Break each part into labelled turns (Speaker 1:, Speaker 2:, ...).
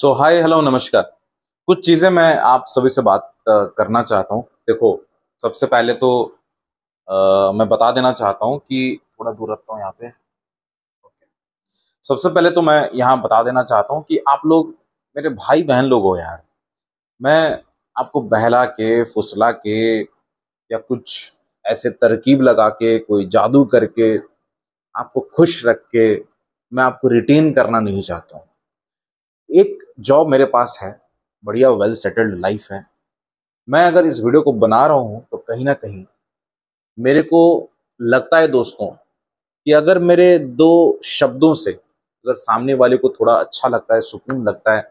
Speaker 1: सो hi hello नमस्कार कुछ चीज़ें मैं आप सभी से बात करना चाहता हूँ देखो सबसे पहले तो आ, मैं बता देना चाहता हूँ कि थोड़ा दूर रखता हूँ यहाँ पे सबसे पहले तो मैं यहाँ बता देना चाहता हूँ कि आप लोग मेरे भाई बहन लोग हो यार मैं आपको बहला के फुसला के या कुछ ऐसे तरकीब लगा के कोई जादू करके आपको खुश रख के मैं आपको रिटेन करना नहीं चाहता हूँ एक जॉब मेरे पास है बढ़िया वेल सेटल्ड लाइफ है मैं अगर इस वीडियो को बना रहा हूँ तो कहीं ना कहीं मेरे को लगता है दोस्तों कि अगर मेरे दो शब्दों से अगर सामने वाले को थोड़ा अच्छा लगता है सुकून लगता है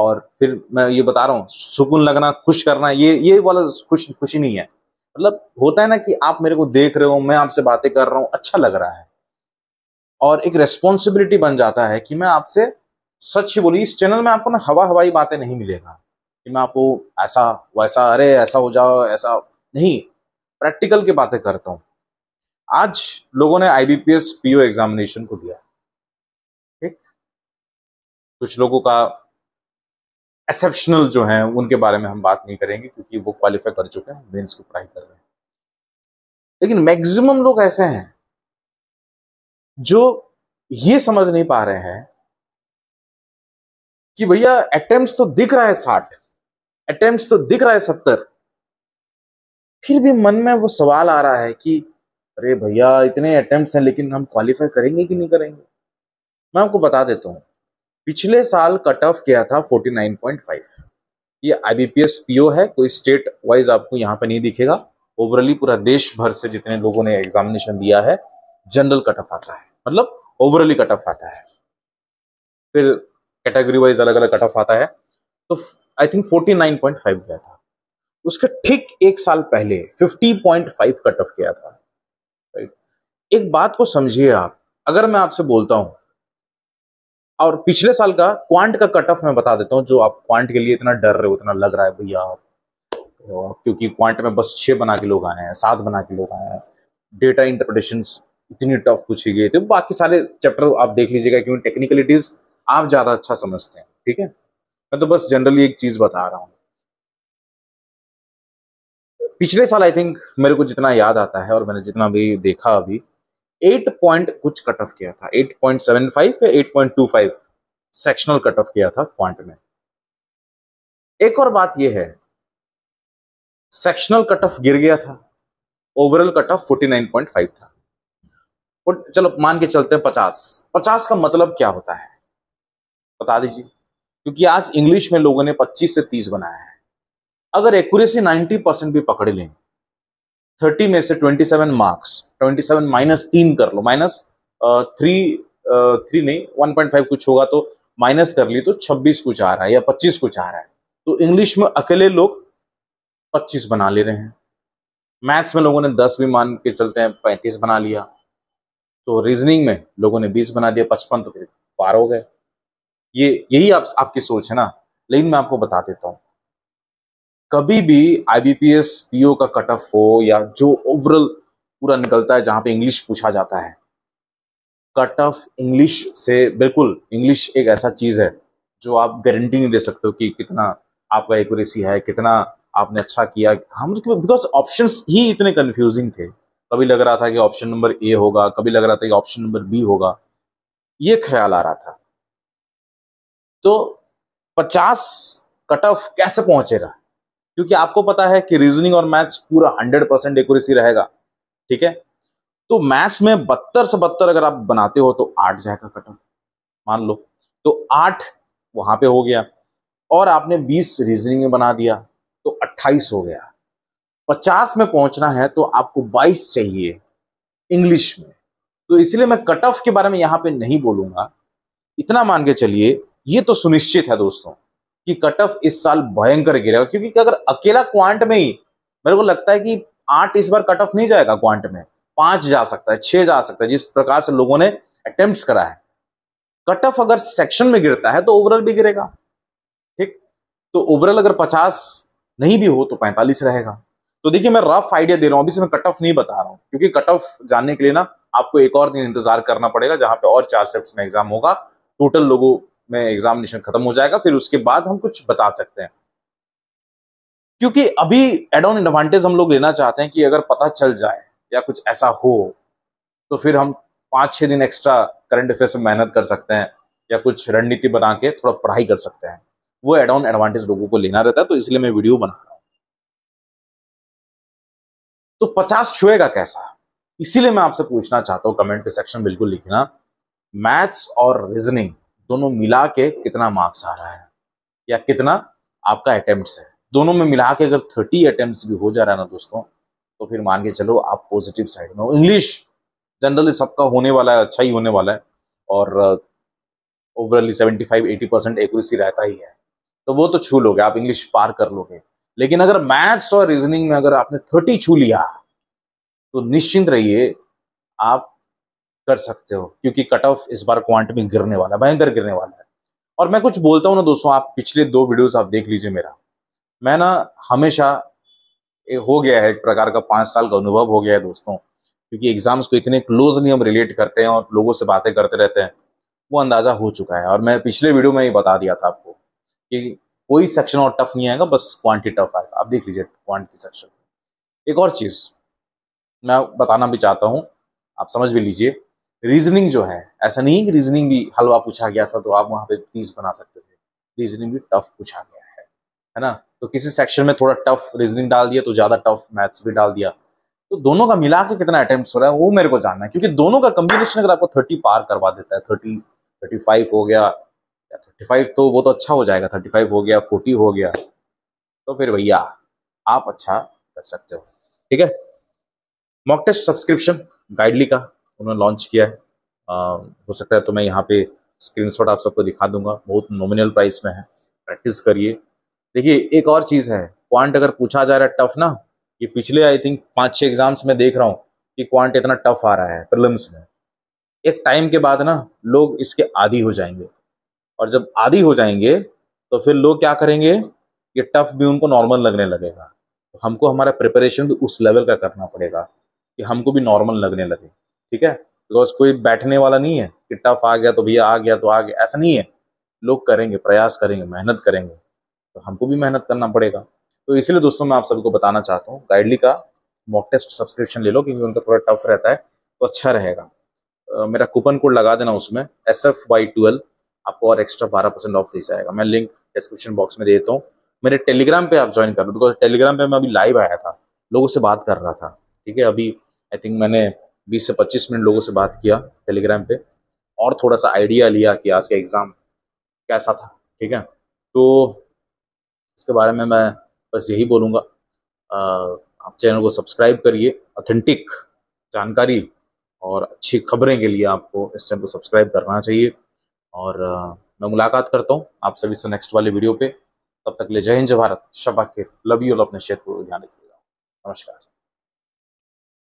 Speaker 1: और फिर मैं ये बता रहा हूँ सुकून लगना खुश करना ये ये वाला खुश खुशी नहीं है मतलब होता है ना कि आप मेरे को देख रहे हो मैं आपसे बातें कर रहा हूँ अच्छा लग रहा है और एक रेस्पॉन्सिबिलिटी बन जाता है कि मैं आपसे सच ही बोली इस चैनल में आपको ना हवा हवाई बातें नहीं मिलेगा कि मैं आपको ऐसा वैसा अरे ऐसा हो जाओ ऐसा नहीं प्रैक्टिकल की बातें करता हूं आज लोगों ने आईबीपीएस पीओ एग्जामिनेशन को दिया ठीक कुछ लोगों का एक्सेप्शनल जो है उनके बारे में हम बात नहीं करेंगे क्योंकि वो क्वालिफाई कर चुके हैं मेन्स की पढ़ाई कर रहे हैं लेकिन मैक्सिमम लोग ऐसे हैं जो ये समझ नहीं पा रहे हैं कि भैया अटेम्प्ट तो दिख रहा है साठ अटेम्प्ट तो दिख रहा है सत्तर फिर भी मन में वो सवाल आ रहा है कि अरे भैया इतने अटेम्प्ट हैं लेकिन हम क्वालिफाई करेंगे कि नहीं करेंगे मैं आपको बता देता हूँ पिछले साल कट ऑफ किया था 49.5 ये आईबीपीएस पीओ है कोई स्टेट वाइज आपको यहाँ पे नहीं दिखेगा ओवरऑली पूरा देश भर से जितने लोगों ने एग्जामिनेशन दिया है जनरल कट ऑफ आता है मतलब ओवरऑली कट ऑफ आता है फिर कैटेगरी वाइज अलग अलग कट ऑफ आता है तो आई थिंक 49.5 गया था उसके ठीक एक साल पहले 50.5 कट ऑफ गया था राइट एक बात को समझिए आप अगर मैं आपसे बोलता हूं और पिछले साल का क्वांट का कट ऑफ मैं बता देता हूं जो आप क्वांट के लिए इतना डर रहे हो उतना लग रहा है भैया आप क्योंकि क्वांट में बस छह बना के लोग आए हैं सात बना के लोग आए हैं डेटा इंटरप्रिटेशन इतनी टफ पूछी गई थी बाकी सारे चैप्टर आप देख लीजिएगा क्योंकि टेक्निकलिटीज आप ज्यादा अच्छा समझते हैं ठीक है मैं तो बस जनरली एक चीज बता रहा हूं पिछले साल आई थिंक मेरे को जितना याद आता है और मैंने जितना भी देखा अभी एट पॉइंट कुछ कट ऑफ किया था एट पॉइंट सेवन फाइव या eight point two five sectional cut off किया था पॉइंट में एक और बात यह है सेक्शनल कट ऑफ गिर गया था ओवरऑल कट ऑफ फाइव था चलो मान के चलते हैं पचास पचास का मतलब क्या होता है बता दीजिए क्योंकि आज इंग्लिश में लोगों ने 25 से 30 बनाया है अगर एक्यूरेसी 90 परसेंट भी पकड़ लें 30 में से 27 मार्क्स 27 माइनस तीन कर लो माइनस थ्री थ्री नहीं 1.5 कुछ होगा तो माइनस कर ली तो 26 कुछ आ रहा है या 25 कुछ आ रहा है तो इंग्लिश में अकेले लोग 25 बना ले रहे हैं मैथ्स में लोगों ने 10 भी मान के चलते हैं पैंतीस बना लिया तो रीजनिंग में लोगों ने बीस बना दिया पचपन तो फिर पार हो गए ये यही आप आपकी सोच है ना लेकिन मैं आपको बता देता हूँ कभी भी आईबीपीएस पीओ का कट ऑफ हो या जो ओवरऑल पूरा निकलता है जहां पे इंग्लिश पूछा जाता है कट ऑफ इंग्लिश से बिल्कुल इंग्लिश एक ऐसा चीज है जो आप गारंटी नहीं दे सकते हो कि कितना आपका एक्यूरेसी है कितना आपने अच्छा किया हम बिकॉज ऑप्शन ही इतने कंफ्यूजिंग थे कभी लग रहा था कि ऑप्शन नंबर ए होगा कभी लग रहा था कि ऑप्शन नंबर बी होगा ये ख्याल आ रहा था तो 50 कट ऑफ कैसे पहुंचेगा क्योंकि आपको पता है कि रीजनिंग और मैथ्स पूरा 100 परसेंट एक्यूरेसी रहेगा ठीक है तो मैथ्स में बहत्तर से बहत्तर अगर आप बनाते हो तो आठ जाएगा कट ऑफ मान लो तो आठ वहां पे हो गया और आपने बीस रीजनिंग में बना दिया तो अट्ठाईस हो गया पचास में पहुंचना है तो आपको 22 चाहिए इंग्लिश में तो इसलिए मैं कट ऑफ के बारे में यहां पे नहीं बोलूंगा इतना मान के चलिए ये तो सुनिश्चित है दोस्तों कि कट ऑफ इस साल भयंकर गिरेगा क्योंकि अगर अकेला क्वांट में ही मेरे को लगता है कि आठ इस बार कट ऑफ नहीं जाएगा क्वांट में पांच जा सकता है छह जा सकता है जिस प्रकार से लोगों ने अटेम्प्ट करा है कट ऑफ अगर सेक्शन में गिरता है तो ओवरऑल भी गिरेगा ठीक तो ओवरऑल अगर पचास नहीं भी हो तो पैंतालीस रहेगा तो देखिए मैं रफ आइडिया दे रहा हूं अभी से मैं कट ऑफ नहीं बता रहा हूं क्योंकि कट ऑफ जानने के लिए ना आपको एक और दिन इंतजार करना पड़ेगा जहां पे और चार सेप्ट में एग्जाम होगा टोटल लोगों में एग्जामिनेशन खत्म हो जाएगा फिर उसके बाद हम कुछ बता सकते हैं क्योंकि अभी एड ऑन एडवांटेज हम लोग लेना चाहते हैं कि अगर पता चल जाए या कुछ ऐसा हो तो फिर हम पांच छह दिन एक्स्ट्रा करंट अफेयर्स में मेहनत कर सकते हैं या कुछ रणनीति बना के थोड़ा पढ़ाई कर सकते हैं वो एड ऑन एडवांटेज लोगों को लेना रहता है तो इसलिए मैं वीडियो बना रहा हूं तो पचास छुएगा कैसा इसीलिए मैं आपसे पूछना चाहता हूँ कमेंट के सेक्शन बिल्कुल लिखना मैथ्स और रीजनिंग दोनों मिला के कितना मार्क्स आ रहा है या कितना आपका अटेम्प्ट है दोनों में मिला के अगर थर्टी अटेम्प्ट भी हो जा रहा है ना दोस्तों तो फिर मान के चलो आप पॉजिटिव साइड में हो इंग्लिश जनरली सबका होने वाला है अच्छा ही होने वाला है और overall seventy five eighty percent accuracy रहता ही है तो वो तो छू लोगे आप इंग्लिश पार कर लोगे लेकिन अगर मैथ्स और रीजनिंग में अगर आपने थर्टी छू लिया तो निश्चिंत रहिए आप कर सकते हो क्योंकि कट ऑफ इस बार क्वांट में गिरने वाला है भयंकर गिरने वाला है और मैं कुछ बोलता हूँ ना दोस्तों आप पिछले दो वीडियोस आप देख लीजिए मेरा मैं ना हमेशा हो गया है एक प्रकार का पांच साल का अनुभव हो गया है दोस्तों क्योंकि एग्जाम्स को इतने क्लोजली हम रिलेट करते हैं और लोगों से बातें करते रहते हैं वो अंदाजा हो चुका है और मैं पिछले वीडियो में ही बता दिया था आपको कि कोई सेक्शन और टफ नहीं आएगा बस क्वान्टी टफ आएगा आप देख लीजिए क्वांटी सेक्शन एक और चीज़ मैं बताना भी चाहता हूँ आप समझ भी लीजिए रीजनिंग जो है ऐसा नहीं कि रीजनिंग भी हलवा पूछा गया था तो आप वहां पे तीस बना सकते थे रीजनिंग भी टफ पूछा गया है है ना तो किसी सेक्शन में थोड़ा टफ रीजनिंग डाल दिया तो ज्यादा टफ मैथ्स भी डाल दिया तो दोनों का मिला के कितना अटेम्प्ट हो रहा है वो मेरे को जानना है क्योंकि दोनों का कम्बिनेशन अगर आपको थर्टी पार करवा देता है थर्टी थर्टी फाइव हो गया थर्टी फाइव तो वो तो अच्छा हो जाएगा थर्टी फाइव हो गया फोर्टी हो गया तो फिर भैया आप अच्छा कर सकते हो ठीक है मॉक टेस्ट सब्सक्रिप्शन गाइडली का उन्होंने लॉन्च किया है हो सकता है तो मैं यहाँ पे स्क्रीनशॉट आप सबको दिखा दूंगा बहुत नॉमिनल प्राइस में है प्रैक्टिस करिए देखिए एक और चीज़ है क्वांट अगर पूछा जा रहा है टफ ना ये पिछले आई थिंक पाँच छः एग्जाम्स में देख रहा हूँ कि क्वांट इतना टफ आ रहा है प्रिलिम्स में एक टाइम के बाद ना लोग इसके आदि हो जाएंगे और जब आदि हो जाएंगे तो फिर लोग क्या करेंगे ये टफ भी उनको नॉर्मल लगने लगेगा तो हमको हमारा प्रिपरेशन भी उस लेवल का करना पड़ेगा कि हमको भी नॉर्मल लगने लगे ठीक है बिकॉज कोई बैठने वाला नहीं है कि टफ आ गया तो भैया आ गया तो आ गया ऐसा नहीं है लोग करेंगे प्रयास करेंगे मेहनत करेंगे तो हमको भी मेहनत करना पड़ेगा तो इसलिए दोस्तों मैं आप सबको बताना चाहता हूँ गाइडली का मॉक टेस्ट सब्सक्रिप्शन ले लो क्योंकि उनका थोड़ा टफ रहता है तो अच्छा रहेगा मेरा कूपन कोड लगा देना उसमें एस एफ वाई ट्वेल्व आपको और एक्स्ट्रा बारह परसेंट ऑफ दे जाएगा मैं लिंक डिस्क्रिप्शन बॉक्स में देता हूँ मेरे टेलीग्राम पे आप ज्वाइन कर लो बिकॉज टेलीग्राम पे मैं अभी लाइव आया था लोगों से बात कर रहा था ठीक है अभी आई थिंक मैंने बीस से पच्चीस मिनट लोगों से बात किया टेलीग्राम पे और थोड़ा सा आइडिया लिया कि आज का एग्ज़ाम कैसा था ठीक है तो इसके बारे में मैं बस यही बोलूँगा आप चैनल को सब्सक्राइब करिए ऑथेंटिक जानकारी और अच्छी खबरें के लिए आपको इस चैनल को सब्सक्राइब करना चाहिए और आ, मैं मुलाकात करता हूँ आप सभी से नेक्स्ट वाले वीडियो पे तब तक ले जय हिंद जय भारत शबा के लव यू और अपने क्षेत्र को ध्यान रखिएगा नमस्कार